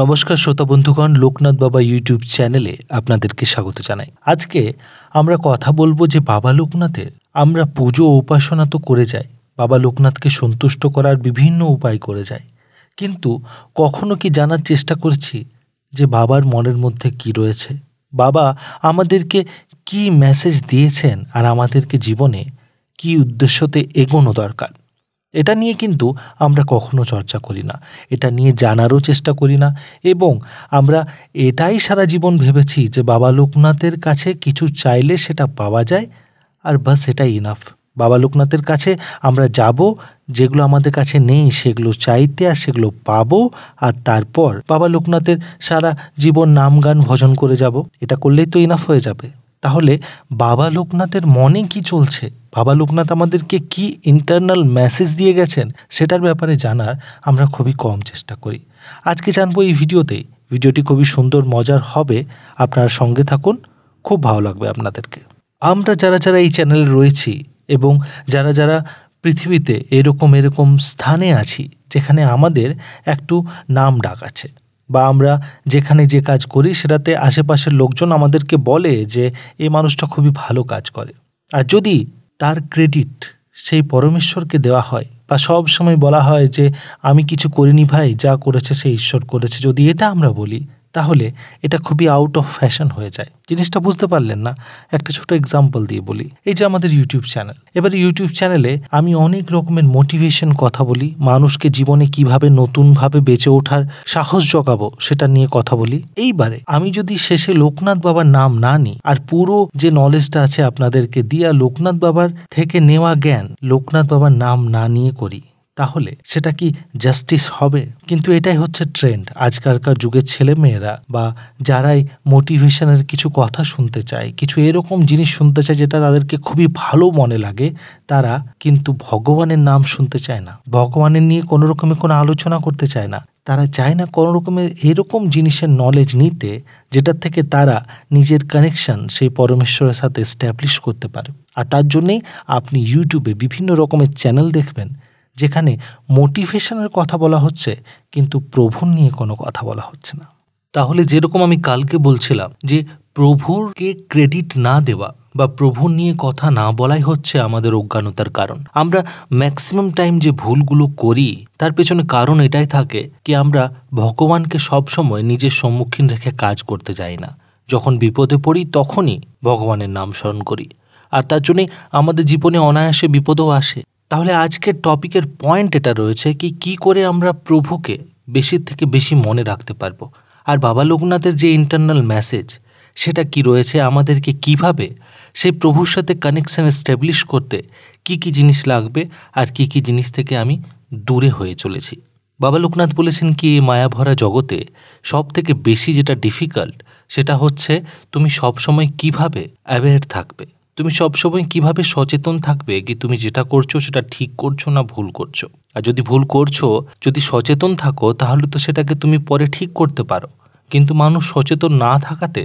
নমস্কার শ্রোতা বন্ধুগণ লোকনাথ বাবা ইউটিউব চ্যানেলে আপনাদেরকে স্বাগত জানাই আজকে আমরা কথা বলবো যে বাবা লোকনাথের আমরা পুজো উপাসনা তো করে যাই বাবা লোকনাথকে সন্তুষ্ট করার বিভিন্ন উপায় করে যাই কিন্তু কখনো কি জানার চেষ্টা করছি যে বাবার মনের মধ্যে কি রয়েছে বাবা আমাদেরকে কি মেসেজ দিয়েছেন আর আমাদেরকে জীবনে কি উদ্দেশ্যতে এগোনো দরকার এটা নিয়ে কিন্তু আমরা কখনো চর্চা করি না এটা নিয়ে জানারও চেষ্টা করি না এবং আমরা এটাই সারা জীবন ভেবেছি যে বাবা লোকনাথের কাছে কিছু চাইলে সেটা পাওয়া যায় আর বাস সেটাই ইনাফ বাবা লোকনাথের কাছে আমরা যাব যেগুলো আমাদের কাছে নেই সেগুলো চাইতে আর সেগুলো পাবো আর তারপর বাবা লোকনাথের সারা জীবন নাম গান ভজন করে যাব এটা করলেই তো ইনাফ হয়ে যাবে তাহলে বাবা লোকনাথের মনে কি চলছে বাবা লোকনাথ আমাদেরকে কি ইন্টারনাল মেসেজ দিয়ে গেছেন সেটার ব্যাপারে জানার আমরা খুবই কম চেষ্টা করি আজকে জানবো এই ভিডিওতে ভিডিওটি খুবই সুন্দর মজার হবে আপনার সঙ্গে থাকুন খুব ভালো লাগবে আপনাদেরকে আমরা যারা যারা এই চ্যানেলে রয়েছি এবং যারা যারা পৃথিবীতে এরকম এরকম স্থানে আছি যেখানে আমাদের একটু নাম ডাক আছে বা আমরা যেখানে যে কাজ করি সেটাতে আশেপাশের লোকজন আমাদেরকে বলে যে এই মানুষটা খুবই ভালো কাজ করে আর যদি তার ক্রেডিট সেই পরমেশ্বরকে দেওয়া হয় বা সব সময় বলা হয় যে আমি কিছু করিনি ভাই যা করেছে সে ঈশ্বর করেছে যদি এটা আমরা বলি তাহলে এটা খুবই আউট অফ ফ্যাশন হয়ে যায় জিনিসটা বুঝতে পারলেন না একটা ছোট এক্সাম্পল দিয়ে বলি এই যে আমাদের ইউটিউব চ্যানেল এবার ইউটিউব চ্যানেলে আমি অনেক রকমের মোটিভেশন কথা বলি মানুষকে জীবনে কিভাবে নতুনভাবে বেঁচে ওঠার সাহস জোগাবো সেটা নিয়ে কথা বলি এইবারে আমি যদি শেষে লোকনাথ বাবার নাম না নিই আর পুরো যে নলেজটা আছে আপনাদেরকে দিয়া লোকনাথ বাবার থেকে নেওয়া জ্ঞান লোকনাথ বাবার নাম না নিয়ে করি তাহলে সেটা কি জাস্টিস হবে কিন্তু এটাই হচ্ছে ট্রেন্ড আজকালকার যুগের ছেলে মেয়েরা বা যারাই মোটিভেশনের কিছু কথা শুনতে চায় কিছু এরকম জিনিস শুনতে চায় যেটা তাদেরকে খুবই ভালো মনে লাগে তারা কিন্তু ভগবানের নাম শুনতে চায় না ভগবানের নিয়ে কোনো রকমের কোনো আলোচনা করতে চায় না তারা চায় না কোনো রকমের এরকম জিনিসের নলেজ নিতে যেটা থেকে তারা নিজের কানেকশন সেই পরমেশ্বরের সাথে স্ট্যাবলিশ করতে পারে আর তার জন্যেই আপনি ইউটিউবে বিভিন্ন রকমের চ্যানেল দেখবেন যেখানে মোটিভেশনের কথা বলা হচ্ছে কিন্তু প্রভুর নিয়ে কোনো কথা বলা হচ্ছে না তাহলে যেরকম আমি কালকে বলছিলাম যে প্রভুরকে ক্রেডিট না দেওয়া বা প্রভুর নিয়ে কথা না বলাই হচ্ছে আমাদের অজ্ঞানতার কারণ আমরা ম্যাক্সিমাম টাইম যে ভুলগুলো করি তার পেছনে কারণ এটাই থাকে কি আমরা ভগবানকে সবসময় নিজের সম্মুখীন রেখে কাজ করতে যাই না যখন বিপদে পড়ি তখনই ভগবানের নাম স্মরণ করি আর তার জন্যে আমাদের জীবনে অনায়াসে বিপদও আসে তাহলে আজকের টপিকের পয়েন্ট এটা রয়েছে কি কি করে আমরা প্রভুকে বেশি থেকে বেশি মনে রাখতে পারবো আর বাবা লোকনাথের যে ইন্টারনাল মেসেজ সেটা কি রয়েছে আমাদেরকে কিভাবে সেই প্রভুর সাথে কানেকশান এস্টাবলিশ করতে কি কি জিনিস লাগবে আর কি কি জিনিস থেকে আমি দূরে হয়ে চলেছি বাবা লোকনাথ বলেছেন কি এই মায়াভরা জগতে সব থেকে বেশি যেটা ডিফিকাল্ট সেটা হচ্ছে তুমি সবসময় কিভাবে অ্যাওয়ার থাকবে তুমি সবসময় কিভাবে সচেতন থাকবে কি তুমি যেটা করছো সেটা ঠিক করছো না ভুল করছো আর যদি ভুল করছো যদি সচেতন থাকো তাহলে তো সেটাকে তুমি পরে ঠিক করতে পারো কিন্তু মানুষ সচেতন না থাকাতে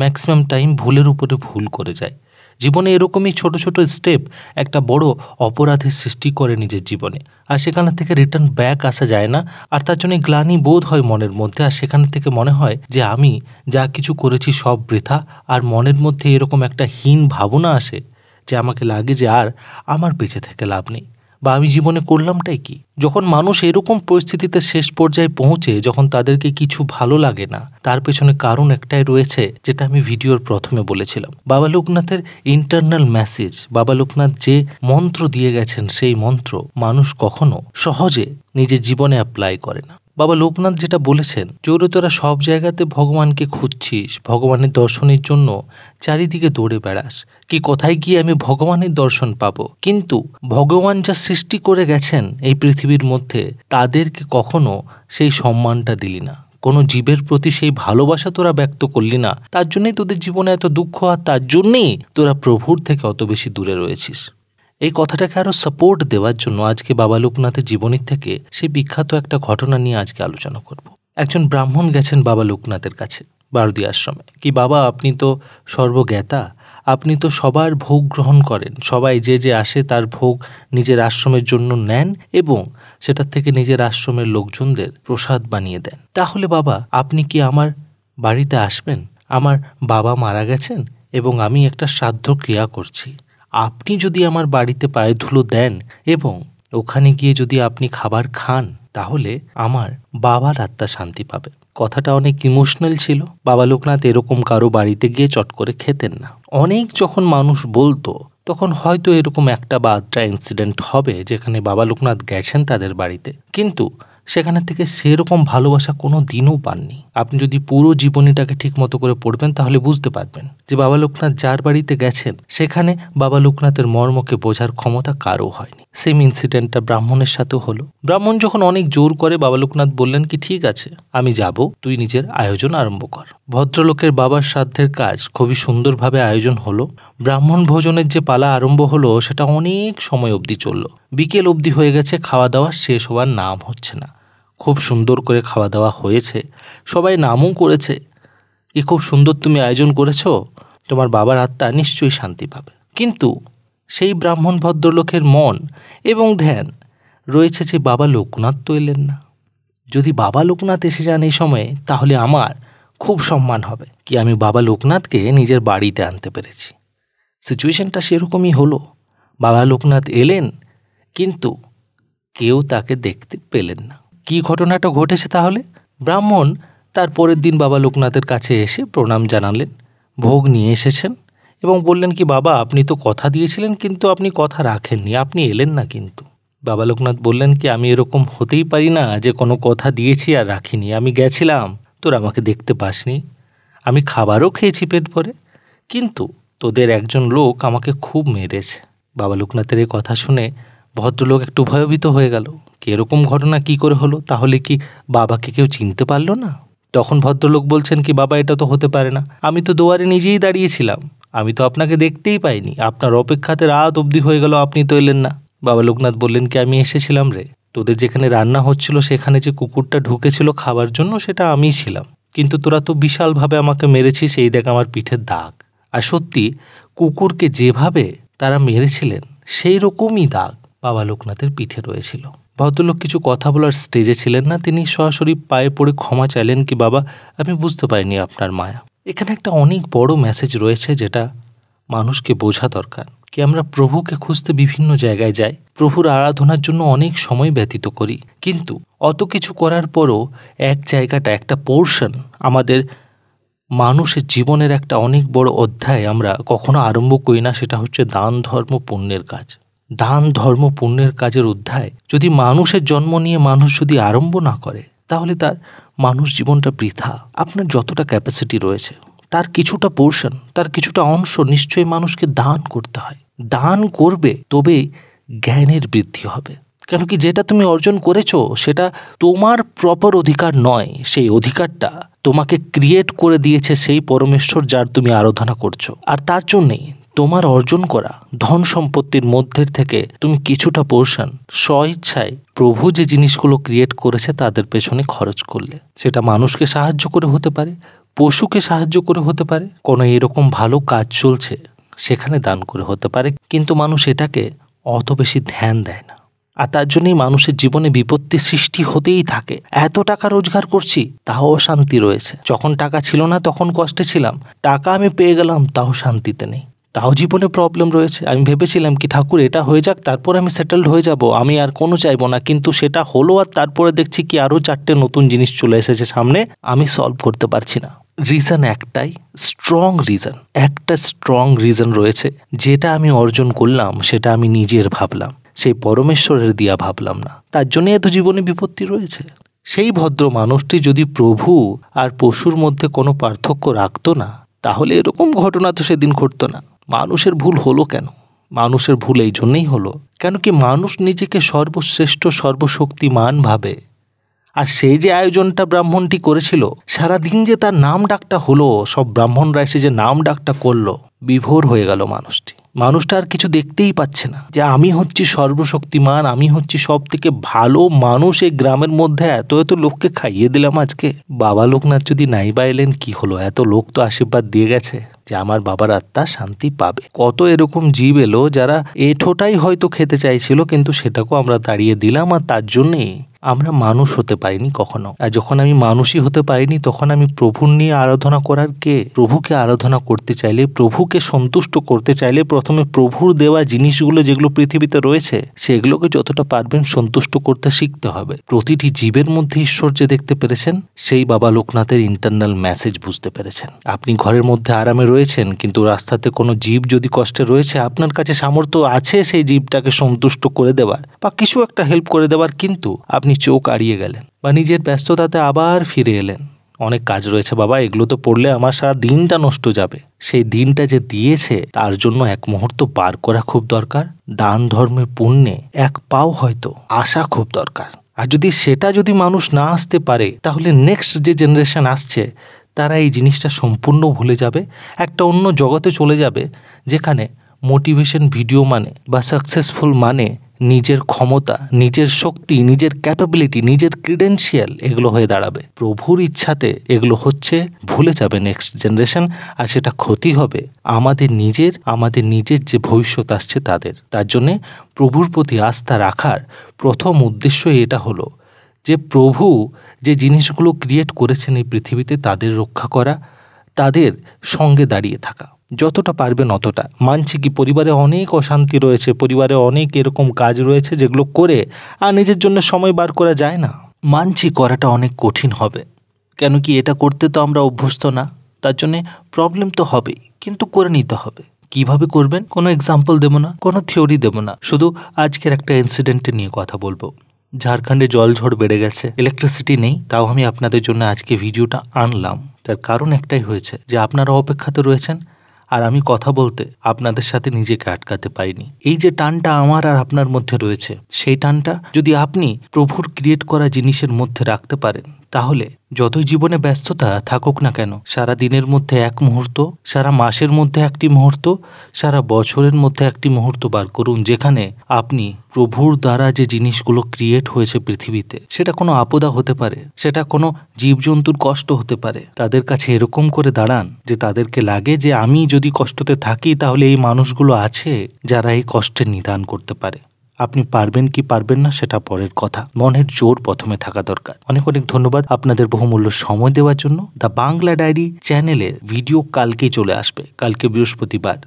ম্যাক্সিমাম টাইম ভুলের উপরে ভুল করে যায় জীবনে এরকমই ছোট ছোট স্টেপ একটা বড় অপরাধের সৃষ্টি করে নিজের জীবনে আর সেখান থেকে রিটার্ন ব্যাক আসা যায় না আর তার জন্য গ্লানি বোধ হয় মনের মধ্যে আর সেখান থেকে মনে হয় যে আমি যা কিছু করেছি সব বৃথা আর মনের মধ্যে এরকম একটা হীন ভাবনা আসে যে আমাকে লাগে যে আর আমার বেঁচে থেকে লাভ নেই বা আমি জীবনে করলামটাই কি যখন মানুষ এরকম পরিস্থিতিতে শেষ পর্যায়ে পৌঁছে যখন তাদেরকে কিছু ভালো লাগে না তার পেছনে কারণ একটাই রয়েছে যেটা আমি ভিডিওর প্রথমে বলেছিলাম বাবা লোকনাথের ইন্টারনাল মেসেজ বাবা লোকনাথ যে মন্ত্র দিয়ে গেছেন সেই মন্ত্র মানুষ কখনো সহজে নিজের জীবনে অ্যাপ্লাই করে না বাবা লোকনাথ যেটা বলেছেন চোরে তোরা সব জায়গাতে ভগবানকে খুঁজছিস ভগবানের দর্শনের জন্য চারিদিকে দৌড়ে বেড়াস কি কোথায় গিয়ে আমি ভগবানের দর্শন পাব কিন্তু ভগবান যা সৃষ্টি করে গেছেন এই পৃথিবীর মধ্যে তাদেরকে কখনো সেই সম্মানটা দিলি না কোনো জীবের প্রতি সেই ভালোবাসা তোরা ব্যক্ত করলি না তার জন্যই তোদের জীবনে এত দুঃখ আর তার জন্যেই তোরা প্রভুর থেকে অত বেশি দূরে রয়েছিস এই কথাটাকে আরো সাপোর্ট দেওয়ার জন্য আজকে বাবা লোকনাথের জীবনী থেকে সেই বিখ্যাত একটা ঘটনা নিয়ে আজকে আলোচনা করব একজন ব্রাহ্মণ গেছেন বাবা লোকনাথের কাছে বারদি আশ্রমে কি বাবা আপনি তো সর্বজ্ঞাতা আপনি তো সবার ভোগ গ্রহণ করেন সবাই যে যে আসে তার ভোগ নিজের আশ্রমের জন্য নেন এবং সেটার থেকে নিজের আশ্রমের লোকজনদের প্রসাদ বানিয়ে দেন তাহলে বাবা আপনি কি আমার বাড়িতে আসবেন আমার বাবা মারা গেছেন এবং আমি একটা শ্রাদ্ধ ক্রিয়া করছি আপনি যদি আমার বাড়িতে পায়ে ধুলো দেন এবং ওখানে গিয়ে যদি আপনি খাবার খান তাহলে আমার বাবার আত্মা শান্তি পাবে কথাটা অনেক ইমোশনাল ছিল বাবা লোকনাথ এরকম কারো বাড়িতে গিয়ে চট করে খেতেন না অনেক যখন মানুষ বলতো তখন হয়তো এরকম একটা বা আধটা ইনসিডেন্ট হবে যেখানে বাবা লোকনাথ গেছেন তাদের বাড়িতে কিন্তু সেখানে থেকে সেরকম ভালোবাসা কোনো দিনও পাননি আপনি যদি পুরো জীবনীটাকে ঠিক মতো করে পড়বেন তাহলে বুঝতে পারবেন যে বাবা লোকনাথ যার বাড়িতে গেছেন সেখানে বাবা লোকনাথের মর্মকে বোঝার ক্ষমতা কারও হয়নি সেম ইনসিডেন্টটা ব্রাহ্মণের সাথেও হলো ব্রাহ্মণ যখন অনেক জোর করে বাবা লোকনাথ বললেন কি ঠিক আছে আমি যাব তুই নিজের আয়োজন আরম্ভ কর ভদ্রলোকের বাবার শ্রাদ্ধের কাজ খুবই সুন্দরভাবে আয়োজন হলো ব্রাহ্মণ ভোজনের যে পালা আরম্ভ হলো সেটা অনেক সময় অবধি চলল বিকেল অবধি হয়ে গেছে খাওয়া দাওয়া শেষ হওয়ার নাম হচ্ছে না খুব সুন্দর করে খাওয়া দাওয়া হয়েছে সবাই নামও করেছে এ খুব সুন্দর তুমি আয়োজন করেছো তোমার বাবার আত্মা নিশ্চয়ই শান্তি পাবে কিন্তু সেই ব্রাহ্মণ ভদ্রলোকের মন এবং ধ্যান রয়েছে যে বাবা লোকনাথ তো এলেন না যদি বাবা লোকনাথ এসে যান এই সময়ে তাহলে আমার খুব সম্মান হবে কি আমি বাবা লোকনাথকে নিজের বাড়িতে আনতে পেরেছি সিচুয়েশনটা সেরকমই হলো বাবা লোকনাথ এলেন কিন্তু কেউ তাকে দেখতে পেলেন না কি ঘটনাটা ঘটেছে তাহলে ব্রাহ্মণ তার পরের দিন বাবা লোকনাথের কাছে এসে প্রণাম জানালেন ভোগ নিয়ে এসেছেন এবং বললেন কি বাবা আপনি তো কথা দিয়েছিলেন কিন্তু আপনি কথা রাখেননি আপনি এলেন না কিন্তু বাবা লোকনাথ বললেন কি আমি এরকম হতেই পারি না যে কোনো কথা দিয়েছি আর রাখিনি আমি গেছিলাম তোর আমাকে দেখতে পাসনি আমি খাবারও খেয়েছি পেট ভরে কিন্তু তোদের একজন লোক আমাকে খুব মেরেছে বাবা লোকনাথের এই কথা শুনে ভদ্রলোক একটু ভয়ভীত হয়ে গেল এরকম ঘটনা কি করে হলো তাহলে কি বাবাকে কেউ চিনতে পারলো না তখন ভদ্রলোক বলছেন কি বাবা এটা তো হতে পারে না আমি তো দুয়ারে নিজেই দাঁড়িয়েছিলাম আমি তো আপনাকে দেখতেই পাইনি আপনার অপেক্ষাতে রাত অবধি হয়ে গেল আপনি তো এলেন না বাবা লোকনাথ বললেন কি আমি এসেছিলাম রে তোদের যেখানে রান্না হচ্ছিল সেখানে যে কুকুরটা ঢুকেছিল খাবার জন্য সেটা আমিই ছিলাম কিন্তু তোরা তো বিশালভাবে আমাকে মেরেছিস সেই দেখ আমার পিঠের দাগ আর সত্যি কুকুরকে যেভাবে তারা মেরেছিলেন সেই রকমই দাগ বাবা লোকনাথের পিঠে রয়েছিল ভদ্রলোক কিছু কথা বলার স্টেজে ছিলেন না তিনি সরাসরি পায়ে পড়ে ক্ষমা চাইলেন কি বাবা আমি বুঝতে পারিনি আপনার মায়া এখানে একটা অনেক বড় মেসেজ রয়েছে যেটা মানুষকে বোঝা দরকার কি আমরা প্রভুকে খুঁজতে বিভিন্ন জায়গায় যাই প্রভুর আরাধনার জন্য অনেক সময় ব্যতীত করি কিন্তু অত কিছু করার পরও এক জায়গাটা একটা পোর্শন আমাদের মানুষের জীবনের একটা অনেক বড় অধ্যায় আমরা কখনো আরম্ভ করি না সেটা হচ্ছে দান ধর্ম পুণ্যের কাজ দান ধর্ম পুণ্যের কাজের অধ্যায় যদি মানুষের জন্ম নিয়ে মানুষ যদি আরম্ভ না করে তাহলে তার মানুষ জীবনটা বৃথা আপনার যতটা ক্যাপাসিটি রয়েছে তার কিছুটা পোর্শন তার কিছুটা অংশ নিশ্চয়ই মানুষকে দান করতে হয় দান করবে তবেই জ্ঞানের বৃদ্ধি হবে কেন কি যেটা তুমি অর্জন করেছো সেটা তোমার প্রপার অধিকার নয় সেই অধিকারটা তোমাকে ক্রিয়েট করে দিয়েছে সেই পরমেশ্বর যার তুমি আরাধনা করছো আর তার জন্যই তোমার অর্জন করা ধন সম্পত্তির মধ্যে থেকে তুমি কিছুটা পোর্শন স্বইচ্ছায় প্রভু যে জিনিসগুলো ক্রিয়েট করেছে তাদের পেছনে খরচ করলে সেটা মানুষকে সাহায্য করে হতে পারে পশুকে সাহায্য করে হতে পারে কোনো এরকম ভালো কাজ চলছে সেখানে দান করে হতে পারে কিন্তু মানুষ এটাকে অত বেশি ধ্যান দেয় না আর তার জন্যই মানুষের জীবনে বিপত্তি সৃষ্টি হতেই থাকে এত টাকা রোজগার করছি তাও শান্তি রয়েছে যখন টাকা ছিল না তখন কষ্টে ছিলাম টাকা আমি পেয়ে গেলাম তাও শান্তিতে নেই তাও জীবনে প্রবলেম রয়েছে আমি ভেবেছিলাম কি ঠাকুর এটা হয়ে যাক তারপর আমি সেটেলড হয়ে যাব আমি আর কোনো চাইবো না কিন্তু সেটা হলো আর তারপরে দেখছি কি আরও চারটে নতুন জিনিস চলে এসেছে সামনে আমি সলভ করতে পারছি না রিজন একটাই স্ট্রং রিজন একটা স্ট্রং রিজন রয়েছে যেটা আমি অর্জন করলাম সেটা আমি নিজের ভাবলাম সেই পরমেশ্বরের দিয়া ভাবলাম না তার জন্য এত জীবনে বিপত্তি রয়েছে সেই ভদ্র মানুষটি যদি প্রভু আর পশুর মধ্যে কোনো পার্থক্য রাখতো না তাহলে এরকম ঘটনা তো সেদিন ঘটতো না মানুষের ভুল হলো কেন মানুষের ভুল এই জন্যেই হলো কেন কি মানুষ নিজেকে সর্বশ্রেষ্ঠ সর্বশক্তিমান ভাবে আর সেই যে আয়োজনটা ব্রাহ্মণটি করেছিল সারাদিন যে তার নাম ডাকটা হলো সব ব্রাহ্মণরা এসে যে নাম ডাকটা করলো বিভোর হয়ে গেল মানুষটি মানুষটা আর কিছু দেখতেই পাচ্ছে না যে আমি হচ্ছি সর্বশক্তিমান আমি হচ্ছি সব থেকে ভালো মানুষ এই গ্রামের মধ্যে এত এত লোককে খাইয়ে দিলাম আজকে বাবা লোকনাথ যদি নাই বা এলেন কি হলো এত লোক তো আশীর্বাদ দিয়ে গেছে যে আমার বাবার আত্মা শান্তি পাবে কত এরকম জীব এলো যারা এঠোটাই হয়তো খেতে চাইছিল কিন্তু সেটাকেও আমরা তাড়িয়ে দিলাম আর তার জন্যেই আমরা মানুষ হতে পারিনি কখনো আর যখন আমি মানুষই হতে পারিনি তখন আমি প্রভুর নিয়ে আরাধনা করার কে প্রভুকে আরাধনা করতে চাইলে প্রভুকে সন্তুষ্ট করতে চাইলে প্রথমে প্রভুর দেওয়া জিনিসগুলো যেগুলো পৃথিবীতে রয়েছে সেগুলোকে যতটা পারবেন সন্তুষ্ট করতে শিখতে হবে প্রতিটি জীবের মধ্যে ঈশ্বর যে দেখতে পেরেছেন সেই বাবা লোকনাথের ইন্টারনাল মেসেজ বুঝতে পেরেছেন আপনি ঘরের মধ্যে আরামে রয়েছেন কিন্তু রাস্তাতে কোনো জীব যদি কষ্টে রয়েছে আপনার কাছে সামর্থ্য আছে সেই জীবটাকে সন্তুষ্ট করে দেওয়ার বা কিছু একটা হেল্প করে দেওয়ার কিন্তু আপনি তিনি চোখ আড়িয়ে গেলেন বা নিজের ব্যস্ততাতে আবার ফিরে এলেন অনেক কাজ রয়েছে বাবা এগুলো তো পড়লে আমার সারা দিনটা নষ্ট যাবে সেই দিনটা যে দিয়েছে তার জন্য এক মুহূর্ত বার করা খুব দরকার দান ধর্মে পুণ্যে এক পাও হয়তো আসা খুব দরকার আর যদি সেটা যদি মানুষ না আসতে পারে তাহলে নেক্সট যে জেনারেশন আসছে তারা এই জিনিসটা সম্পূর্ণ ভুলে যাবে একটা অন্য জগতে চলে যাবে যেখানে মোটিভেশন ভিডিও মানে বা সাকসেসফুল মানে নিজের ক্ষমতা নিজের শক্তি নিজের ক্যাপাবিলিটি নিজের ক্রিডেন্সিয়াল এগুলো হয়ে দাঁড়াবে প্রভুর ইচ্ছাতে এগুলো হচ্ছে ভুলে যাবে নেক্সট জেনারেশন আর সেটা ক্ষতি হবে আমাদের নিজের আমাদের নিজের যে ভবিষ্যৎ আসছে তাদের তার জন্যে প্রভুর প্রতি আস্থা রাখার প্রথম উদ্দেশ্য এটা হলো যে প্রভু যে জিনিসগুলো ক্রিয়েট করেছেন এই পৃথিবীতে তাদের রক্ষা করা তাদের সঙ্গে দাঁড়িয়ে থাকা যতটা পারবেন অতটা মানছি কি পরিবারে অনেক অশান্তি রয়েছে পরিবারে অনেক এরকম কাজ রয়েছে যেগুলো করে আর নিজের জন্য সময় বার করা যায় না মানছি করাটা অনেক কঠিন হবে কেন কি এটা করতে তো আমরা অভ্যস্ত না তার জন্যে প্রবলেম তো হবেই কিন্তু করে নিতে হবে কিভাবে করবেন কোনো এক্সাম্পল দেবো না কোনো থিওরি দেবো না শুধু আজকের একটা ইনসিডেন্টে নিয়ে কথা বলবো ঝাড়খণ্ডে জল ঝড় বেড়ে গেছে ইলেকট্রিসিটি নেই তাও আমি আপনাদের জন্য আজকে ভিডিওটা আনলাম তার কারণ একটাই হয়েছে যে আপনারা অপেক্ষাতে রয়েছেন আর আমি কথা বলতে আপনাদের সাথে নিজেকে আটকাতে পারিনি এই যে টানটা আমার আর আপনার মধ্যে রয়েছে সেই টানটা যদি আপনি প্রভুর ক্রিয়েট করা জিনিসের মধ্যে রাখতে পারেন তাহলে যতই জীবনে ব্যস্ততা থাকুক না কেন সারা দিনের মধ্যে এক মুহূর্ত সারা মাসের মধ্যে একটি মুহূর্ত সারা বছরের মধ্যে একটি মুহূর্ত বার করুন যেখানে আপনি প্রভুর দ্বারা যে জিনিসগুলো ক্রিয়েট হয়েছে পৃথিবীতে সেটা কোনো আপদা হতে পারে সেটা কোনো জীবজন্তুর কষ্ট হতে পারে তাদের কাছে এরকম করে দাঁড়ান যে তাদেরকে লাগে যে আমি যদি কষ্টতে থাকি তাহলে এই মানুষগুলো আছে যারা এই কষ্টের নিদান করতে পারে আপনি পারবেন কি পারবেন না সেটা পরের কথা মনের জোর প্রথমে থাকা দরকার অনেক অনেক ধন্যবাদ আপনাদের বহুমূল্য সময় দেওয়ার জন্য দ্য বাংলা ডায়েরি চ্যানেলের ভিডিও কালকেই চলে আসবে কালকে বৃহস্পতিবার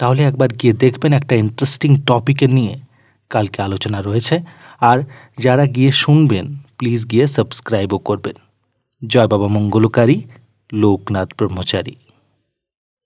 তাহলে একবার গিয়ে দেখবেন একটা ইন্টারেস্টিং টপিকের নিয়ে কালকে আলোচনা রয়েছে আর যারা গিয়ে শুনবেন প্লিজ গিয়ে সাবস্ক্রাইবও করবেন জয় বাবা মঙ্গলকারী লোকনাথ ব্রহ্মচারী